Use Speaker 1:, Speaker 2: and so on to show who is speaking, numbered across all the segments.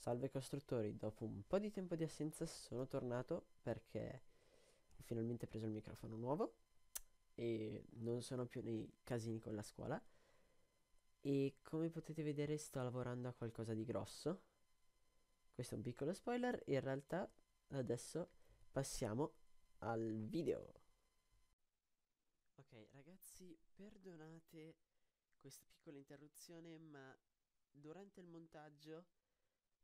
Speaker 1: Salve costruttori, dopo un po' di tempo di assenza sono tornato perché ho finalmente preso il microfono nuovo e non sono più nei casini con la scuola e come potete vedere sto lavorando a qualcosa di grosso. Questo è un piccolo spoiler, in realtà adesso passiamo al video. Ok ragazzi, perdonate questa piccola interruzione ma durante il montaggio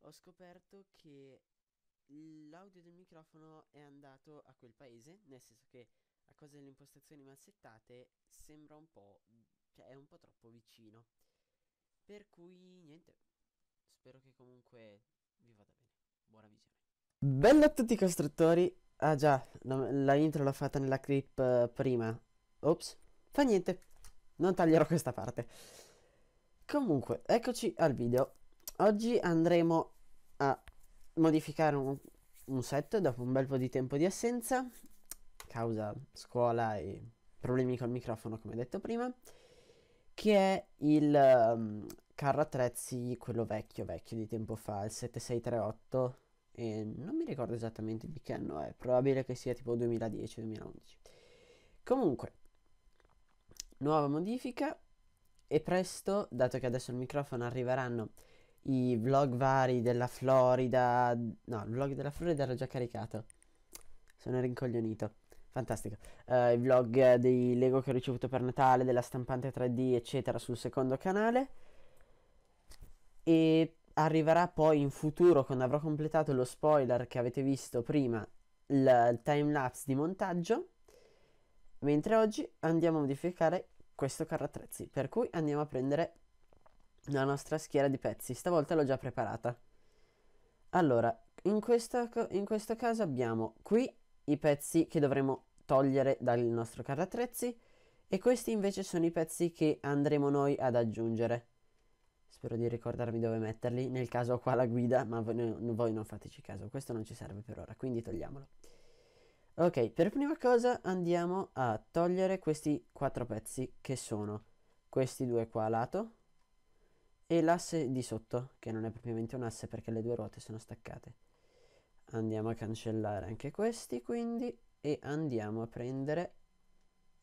Speaker 1: ho scoperto che l'audio del microfono è andato a quel paese, nel senso che a causa delle impostazioni massettate sembra un po', cioè è un po' troppo vicino. Per cui niente, spero che comunque vi vada bene. Buona visione. Bello a tutti i costruttori. Ah già, la, la intro l'ho fatta nella clip eh, prima. Ops, fa niente, non taglierò questa parte. Comunque, eccoci al video. Oggi andremo a modificare un, un set dopo un bel po' di tempo di assenza, causa scuola e problemi col microfono come detto prima, che è il um, carro attrezzi, quello vecchio vecchio di tempo fa, il 7638 e non mi ricordo esattamente di che anno è, probabile che sia tipo 2010-2011. Comunque, nuova modifica e presto, dato che adesso il microfono arriveranno i vlog vari della Florida. No, il vlog della Florida era già caricato. Sono rincoglionito. Fantastico. Uh, I vlog dei Lego che ho ricevuto per Natale, della stampante 3D, eccetera, sul secondo canale. E arriverà poi in futuro, quando avrò completato lo spoiler che avete visto prima, il timelapse di montaggio. Mentre oggi andiamo a modificare questo carro attrezzi. Per cui andiamo a prendere la nostra schiera di pezzi. Stavolta l'ho già preparata. Allora, in, questa, in questo caso abbiamo qui i pezzi che dovremo togliere dal nostro carro attrezzi e questi invece sono i pezzi che andremo noi ad aggiungere. Spero di ricordarmi dove metterli, nel caso ho qua la guida, ma voi non fateci caso, questo non ci serve per ora, quindi togliamolo. Ok, per prima cosa andiamo a togliere questi quattro pezzi che sono questi due qua a lato, e l'asse di sotto, che non è propriamente un asse perché le due ruote sono staccate. Andiamo a cancellare anche questi quindi e andiamo a prendere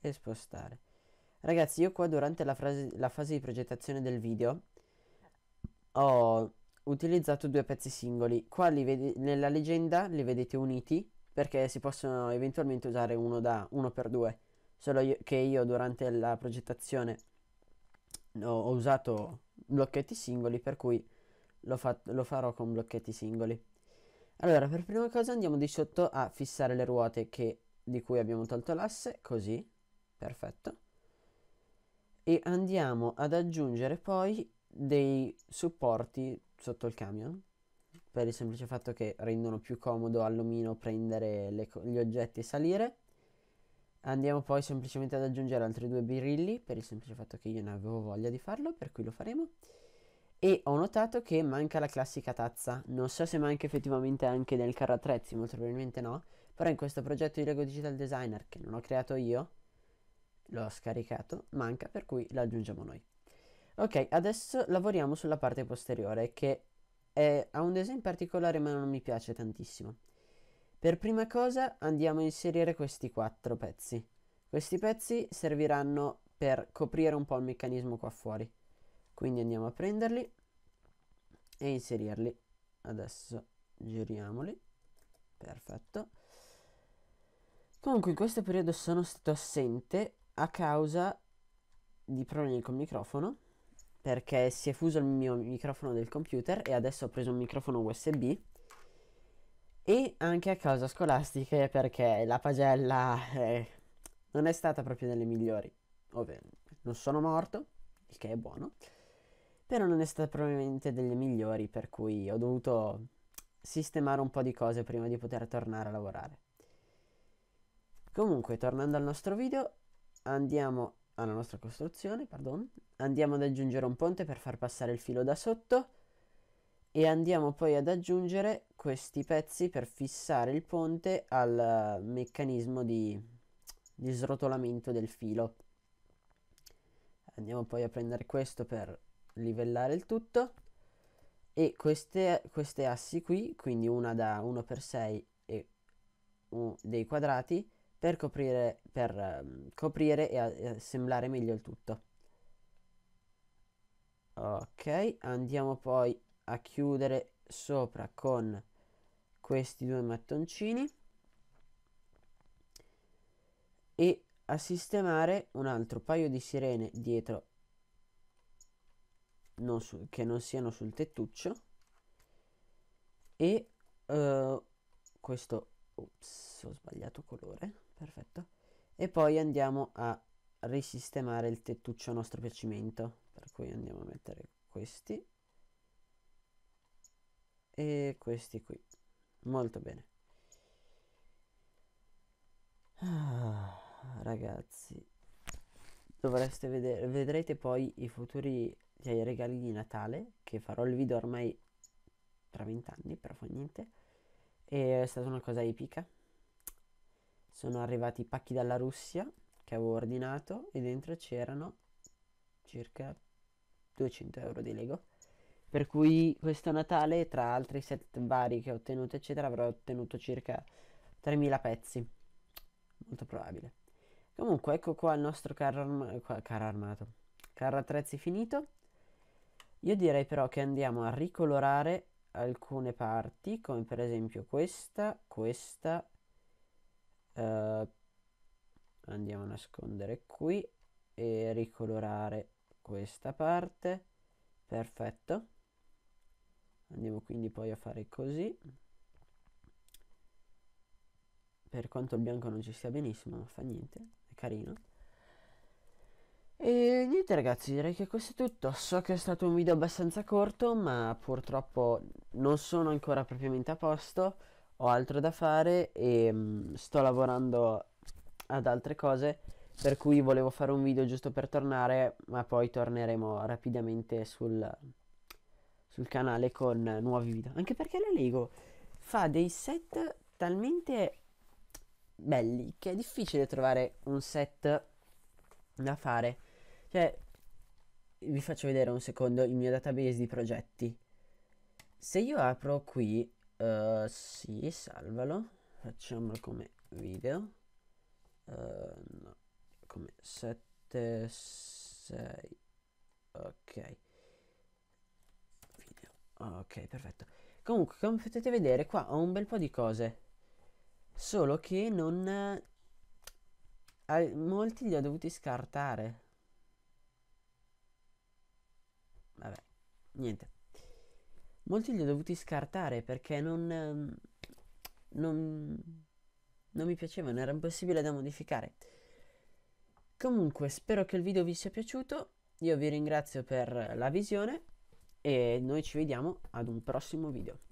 Speaker 1: e spostare. Ragazzi, io qua durante la, frase, la fase di progettazione del video ho utilizzato due pezzi singoli. Qua vede, nella leggenda li vedete uniti perché si possono eventualmente usare uno da 1x2, solo io, che io durante la progettazione ho, usato blocchetti singoli, per cui lo, fa lo farò con blocchetti singoli. Allora, per prima cosa andiamo di sotto a fissare le ruote che, di cui abbiamo tolto l'asse, così, perfetto. E andiamo ad aggiungere poi dei supporti sotto il camion, per il semplice fatto che rendono più comodo all'omino prendere le, gli oggetti e salire. Andiamo poi semplicemente ad aggiungere altri due birilli per il semplice fatto che io ne avevo voglia di farlo, per cui lo faremo. E ho notato che manca la classica tazza, non so se manca effettivamente anche nel carro attrezzi, molto probabilmente no, però in questo progetto di Lego Digital Designer che non ho creato io, l'ho scaricato, manca, per cui la aggiungiamo noi. Ok, adesso lavoriamo sulla parte posteriore che è, ha un design particolare ma non mi piace tantissimo. Per prima cosa andiamo a inserire questi quattro pezzi. Questi pezzi serviranno per coprire un po' il meccanismo qua fuori. Quindi andiamo a prenderli e inserirli. Adesso giriamoli. Perfetto. Comunque in questo periodo sono stato assente a causa di problemi col microfono perché si è fuso il mio microfono del computer e adesso ho preso un microfono USB e anche a causa scolastiche perché la pagella eh, non è stata proprio delle migliori. Ovvero, non sono morto, il che è buono, però non è stata probabilmente delle migliori, per cui ho dovuto sistemare un po' di cose prima di poter tornare a lavorare. Comunque, tornando al nostro video, andiamo alla nostra costruzione, pardon, andiamo ad aggiungere un ponte per far passare il filo da sotto e andiamo poi ad aggiungere questi pezzi per fissare il ponte al meccanismo di, di srotolamento del filo andiamo poi a prendere questo per livellare il tutto e queste, queste assi qui quindi una da 1x6 e dei quadrati per coprire, per, um, coprire e assemblare meglio il tutto ok andiamo poi a chiudere sopra con questi due mattoncini e a sistemare un altro paio di sirene dietro non su, che non siano sul tettuccio e uh, questo ops, ho sbagliato colore perfetto e poi andiamo a risistemare il tettuccio a nostro piacimento per cui andiamo a mettere questi e questi qui molto bene ah, ragazzi dovreste vedere vedrete poi i futuri cioè, regali di Natale che farò il video ormai tra vent'anni però fa niente e è stata una cosa epica sono arrivati i pacchi dalla Russia che avevo ordinato e dentro c'erano circa 200 euro di Lego per cui questo Natale, tra altri set vari che ho ottenuto, eccetera, avrò ottenuto circa 3000 pezzi. Molto probabile. Comunque, ecco qua il nostro carro, arm carro armato. Carro attrezzi finito. Io direi però che andiamo a ricolorare alcune parti, come per esempio questa, questa. Uh, andiamo a nascondere qui e ricolorare questa parte perfetto andiamo quindi poi a fare così per quanto il bianco non ci sia benissimo non fa niente è carino e niente ragazzi direi che questo è tutto so che è stato un video abbastanza corto ma purtroppo non sono ancora propriamente a posto ho altro da fare e mh, mm, sto lavorando ad altre cose per cui volevo fare un video giusto per tornare ma poi torneremo rapidamente sul sul canale con nuovi video. Anche perché la Lego fa dei set talmente belli che è difficile trovare un set da fare. Cioè, vi faccio vedere un secondo il mio database di progetti. Se io apro qui, uh, sì, salvalo, facciamolo come video. Uh, no, come 7, 6, ok. Ok, perfetto. Comunque, come potete vedere, qua ho un bel po' di cose. Solo che non... Eh, molti li ho dovuti scartare. Vabbè, niente. Molti li ho dovuti scartare perché non... Ehm, non... Non mi piacevano, era impossibile da modificare. Comunque, spero che il video vi sia piaciuto. Io vi ringrazio per la visione e noi ci vediamo ad un prossimo video.